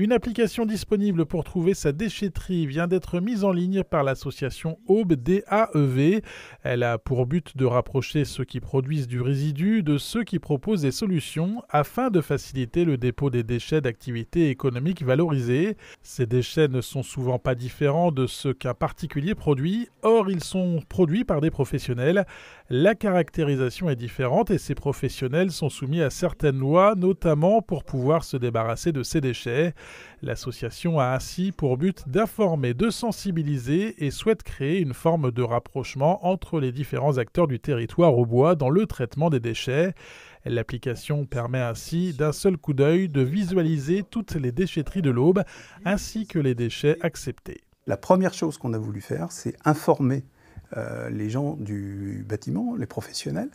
Une application disponible pour trouver sa déchetterie vient d'être mise en ligne par l'association Aube DAEV. Elle a pour but de rapprocher ceux qui produisent du résidu de ceux qui proposent des solutions afin de faciliter le dépôt des déchets d'activités économiques valorisées. Ces déchets ne sont souvent pas différents de ceux qu'un particulier produit, or ils sont produits par des professionnels. La caractérisation est différente et ces professionnels sont soumis à certaines lois, notamment pour pouvoir se débarrasser de ces déchets. L'association a ainsi pour but d'informer, de sensibiliser et souhaite créer une forme de rapprochement entre les différents acteurs du territoire au bois dans le traitement des déchets. L'application permet ainsi d'un seul coup d'œil de visualiser toutes les déchetteries de l'Aube ainsi que les déchets acceptés. La première chose qu'on a voulu faire, c'est informer euh, les gens du bâtiment, les professionnels,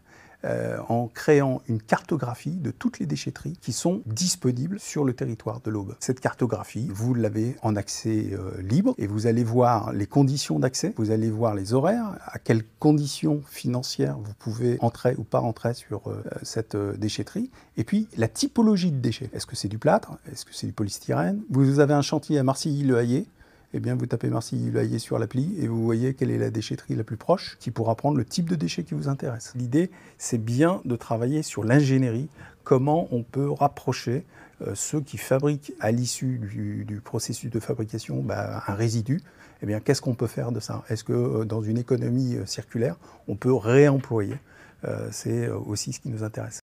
euh, en créant une cartographie de toutes les déchetteries qui sont disponibles sur le territoire de l'Aube. Cette cartographie, vous l'avez en accès euh, libre et vous allez voir les conditions d'accès, vous allez voir les horaires, à quelles conditions financières vous pouvez entrer ou pas entrer sur euh, cette déchetterie, et puis la typologie de déchets. Est-ce que c'est du plâtre Est-ce que c'est du polystyrène Vous avez un chantier à marseille le hayer eh bien, vous tapez Merci » Layer sur l'appli et vous voyez quelle est la déchetterie la plus proche qui pourra prendre le type de déchets qui vous intéresse. L'idée, c'est bien de travailler sur l'ingénierie, comment on peut rapprocher euh, ceux qui fabriquent à l'issue du, processus de fabrication bah, un résidu. Eh bien, qu'est-ce qu'on peut faire de ça Est-ce que euh, dans une économie euh, circulaire, on peut réemployer C'est aussi ce qui nous intéresse.